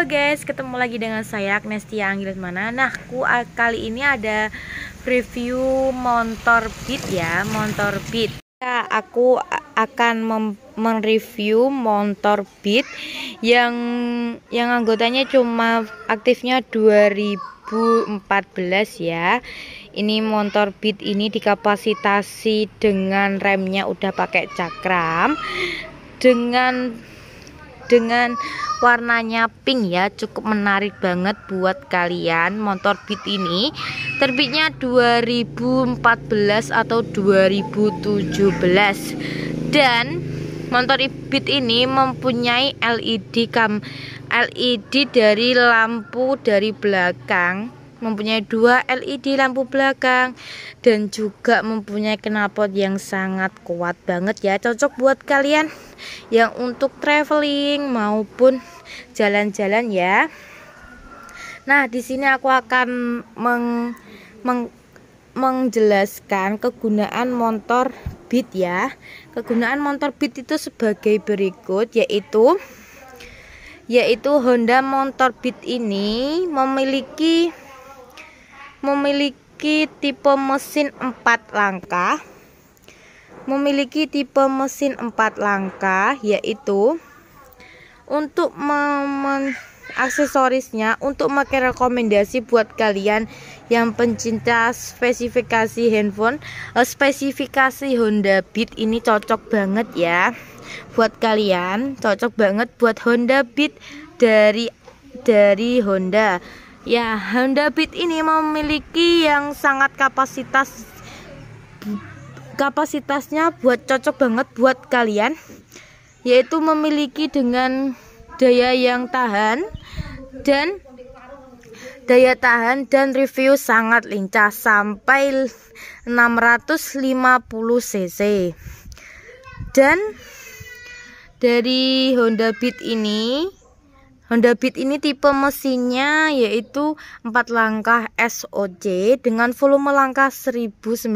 Halo guys, ketemu lagi dengan saya Agnestia mana? Nah, aku kali ini ada review motor Beat ya, motor Beat. Ya, aku akan mereview motor Beat yang yang anggotanya cuma aktifnya 2014 ya. Ini motor Beat ini dikapasitasi dengan remnya udah pakai cakram dengan dengan warnanya pink ya cukup menarik banget buat kalian motor Beat ini terbitnya 2014 atau 2017 dan motor Beat ini mempunyai LED cam LED dari lampu dari belakang mempunyai dua LED lampu belakang dan juga mempunyai knalpot yang sangat kuat banget ya cocok buat kalian yang untuk traveling maupun jalan-jalan ya. Nah, di sini aku akan meng, meng menjelaskan kegunaan motor beat ya. Kegunaan motor beat itu sebagai berikut yaitu yaitu Honda motor beat ini memiliki memiliki tipe mesin 4 langkah memiliki tipe mesin empat langkah yaitu untuk aksesorisnya untuk memakai rekomendasi buat kalian yang pencinta spesifikasi handphone eh, spesifikasi Honda Beat ini cocok banget ya buat kalian cocok banget buat Honda Beat dari dari Honda ya Honda Beat ini memiliki yang sangat kapasitas kapasitasnya buat cocok banget buat kalian yaitu memiliki dengan daya yang tahan dan daya tahan dan review sangat lincah sampai 650 cc dan dari Honda Beat ini Honda Beat ini tipe mesinnya yaitu 4 langkah SOC dengan volume langkah 1905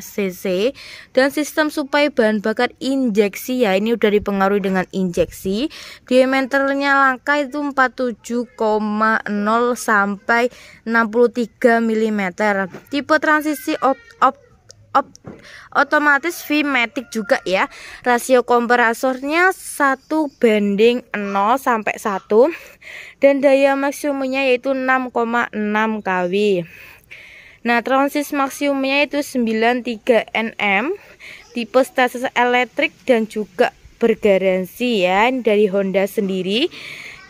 cc dan sistem suplai bahan bakar injeksi ya ini udah dipengaruhi dengan injeksi diameternya langkah itu 47,0 sampai 63 mm tipe transisi op, op otomatis V matic juga ya rasio komparasornya 1 banding 0 sampai 1 dan daya maksimumnya yaitu 6,6 kW nah transis maksimumnya itu 93 Nm tipe stasis elektrik dan juga bergaransi ya dari Honda sendiri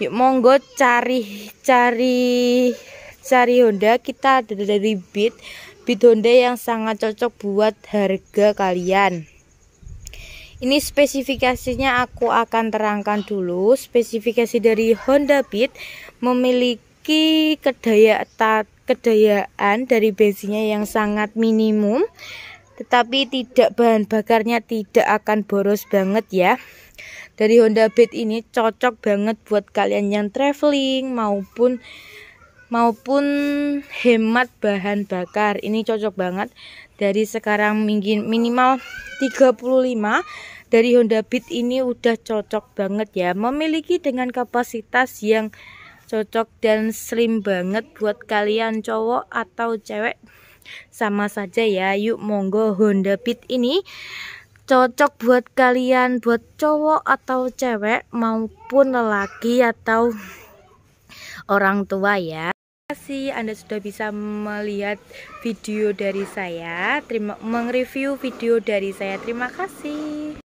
yuk monggo cari cari cari Honda kita dari Beat bidonde yang sangat cocok buat harga kalian ini spesifikasinya aku akan terangkan dulu spesifikasi dari Honda Beat memiliki kedaya kedayaan dari bensinnya yang sangat minimum tetapi tidak bahan bakarnya tidak akan boros banget ya dari Honda Beat ini cocok banget buat kalian yang traveling maupun maupun hemat bahan bakar ini cocok banget dari sekarang minimal 35 dari Honda Beat ini udah cocok banget ya memiliki dengan kapasitas yang cocok dan slim banget buat kalian cowok atau cewek sama saja ya yuk monggo Honda Beat ini cocok buat kalian buat cowok atau cewek maupun lelaki atau orang tua ya kasih Anda sudah bisa melihat video dari saya, terima, mengreview video dari saya. Terima kasih.